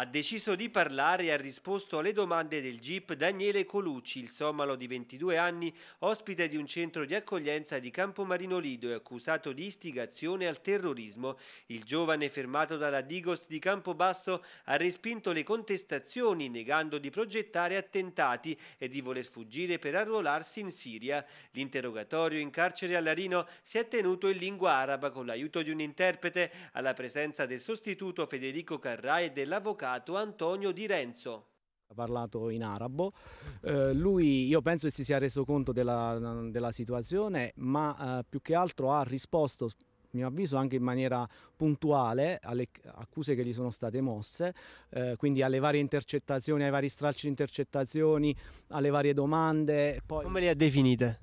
ha deciso di parlare e ha risposto alle domande del GIP Daniele Colucci, il somalo di 22 anni, ospite di un centro di accoglienza di Campomarino Lido e accusato di istigazione al terrorismo. Il giovane fermato dalla Digos di Campobasso ha respinto le contestazioni negando di progettare attentati e di voler fuggire per arruolarsi in Siria. L'interrogatorio in carcere a Larino si è tenuto in lingua araba con l'aiuto di un interprete alla presenza del sostituto Federico Carrai e dell'avvocato stato Antonio Di Renzo ha parlato in arabo. Eh, lui io penso che si sia reso conto della, della situazione, ma eh, più che altro ha risposto a mio avviso anche in maniera puntuale alle accuse che gli sono state mosse, eh, quindi alle varie intercettazioni, ai vari stralci di intercettazioni, alle varie domande. Poi... Come le ha definite?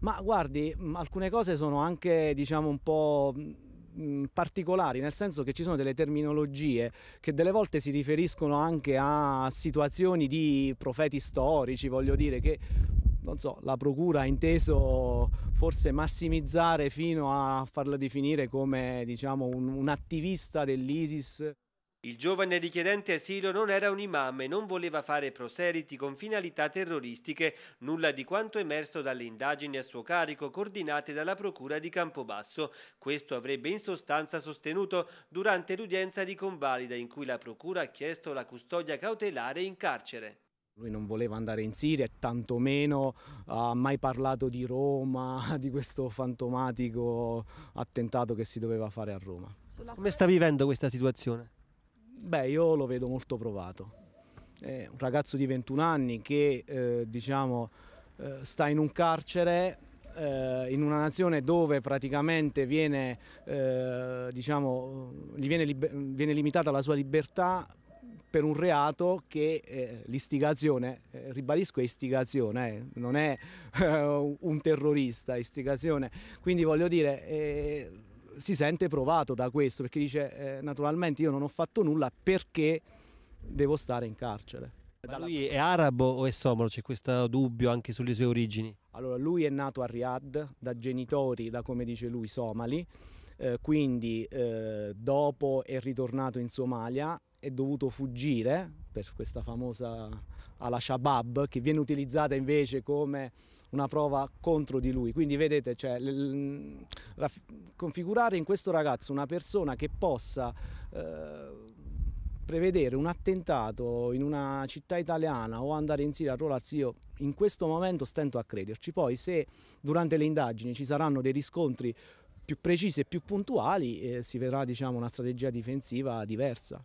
Ma guardi, alcune cose sono anche diciamo un po' mh, particolari, nel senso che ci sono delle terminologie che delle volte si riferiscono anche a situazioni di profeti storici, voglio dire, che non so, la procura ha inteso forse massimizzare fino a farla definire come diciamo, un, un attivista dell'ISIS. Il giovane richiedente asilo non era un imam e non voleva fare proseliti con finalità terroristiche, nulla di quanto emerso dalle indagini a suo carico coordinate dalla Procura di Campobasso. Questo avrebbe in sostanza sostenuto durante l'udienza di convalida in cui la Procura ha chiesto la custodia cautelare in carcere. Lui non voleva andare in Siria, e tantomeno ha mai parlato di Roma, di questo fantomatico attentato che si doveva fare a Roma. Come sta vivendo questa situazione? Beh, io lo vedo molto provato. È un ragazzo di 21 anni che eh, diciamo, eh, sta in un carcere eh, in una nazione dove praticamente viene, eh, diciamo, gli viene, viene, limitata la sua libertà per un reato che eh, l'istigazione, eh, ribadisco è istigazione, eh, non è un terrorista, istigazione, quindi voglio dire eh, si sente provato da questo perché dice eh, naturalmente io non ho fatto nulla perché devo stare in carcere. Ma lui è arabo o è somalo? C'è questo dubbio anche sulle sue origini? Allora, lui è nato a Riyadh da genitori, da come dice lui, somali eh, quindi eh, dopo è ritornato in Somalia, è dovuto fuggire per questa famosa ala Shabab che viene utilizzata invece come una prova contro di lui. Quindi vedete, cioè, configurare in questo ragazzo una persona che possa eh, prevedere un attentato in una città italiana o andare in Siria a ruolarsi io in questo momento stento a crederci. Poi se durante le indagini ci saranno dei riscontri più precise e più puntuali eh, si vedrà diciamo, una strategia difensiva diversa.